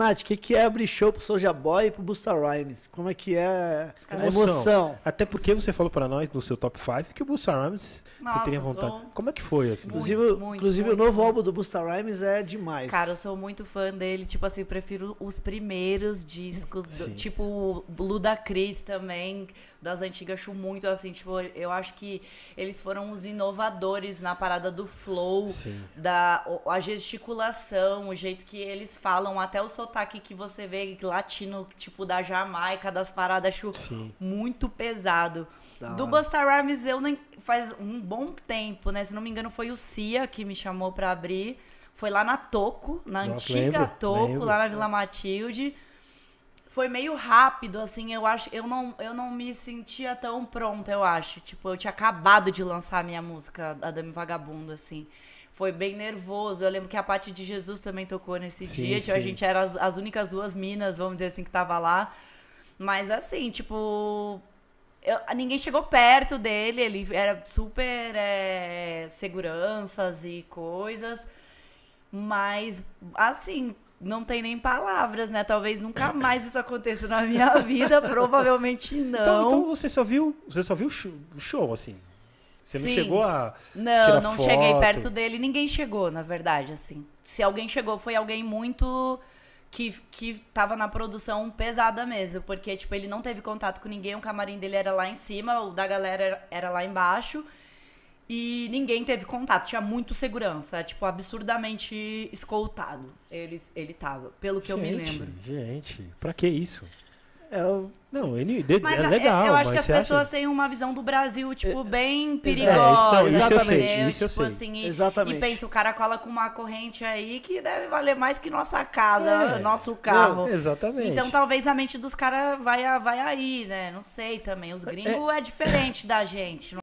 Nath, o que, que é abrir show pro Soulja Boy e pro Busta Rhymes? Como é que é a emoção? emoção. Até porque você falou para nós no seu top 5 que o Busta Rhymes Nossa, você teria vontade. Sou... Como é que foi? Assim? Muito, inclusive, muito, inclusive muito, o novo álbum do Busta Rhymes é demais. Cara, eu sou muito fã dele. Tipo assim, eu prefiro os primeiros discos, do, tipo Ludacris também, das antigas, acho muito assim. Tipo, eu acho que eles foram os inovadores na parada do flow, Sim. da a gesticulação, o jeito que eles falam, até o sotaque sotaque que você vê latino, tipo da Jamaica, das paradas, acho Sim. muito pesado. Da Do Busta Rhymes eu nem, faz um bom tempo, né? Se não me engano foi o Cia que me chamou para abrir. Foi lá na Toco, na Nossa, antiga lembro, Toco, lembro. lá na Vila Matilde foi meio rápido, assim, eu acho, eu não, eu não me sentia tão pronta, eu acho. Tipo, eu tinha acabado de lançar a minha música, Dame Vagabundo, assim. Foi bem nervoso. Eu lembro que a parte de Jesus também tocou nesse sim, dia. Tipo, a gente era as, as, únicas duas minas, vamos dizer assim, que tava lá. Mas assim, tipo. Eu, ninguém chegou perto dele, ele era super é, seguranças e coisas. Mas, assim, não tem nem palavras, né? Talvez nunca mais isso aconteça na minha vida, provavelmente então, não. Então, então, você só viu, você só viu o show, assim. Você Sim. não chegou a. Não, não foto. cheguei perto dele. Ninguém chegou, na verdade, assim. Se alguém chegou, foi alguém muito. Que, que tava na produção pesada mesmo, porque, tipo, ele não teve contato com ninguém, o camarim dele era lá em cima, o da galera era lá embaixo. E ninguém teve contato, tinha muito segurança, tipo, absurdamente escoltado ele, ele tava, pelo que gente, eu me lembro. Gente, pra que isso? É não, ele mas é, é legal. Eu acho que as pessoas acha... têm uma visão do Brasil, tipo, é, bem perigosa. É, isso, não, isso eu sei, tipo assim, E, Exatamente. E pensa, o cara cola com uma corrente aí que deve valer mais que nossa casa, é. nosso carro. É, exatamente. Então talvez a mente dos caras vai, vai aí, né? Não sei também. Os gringos é, diferente da gente.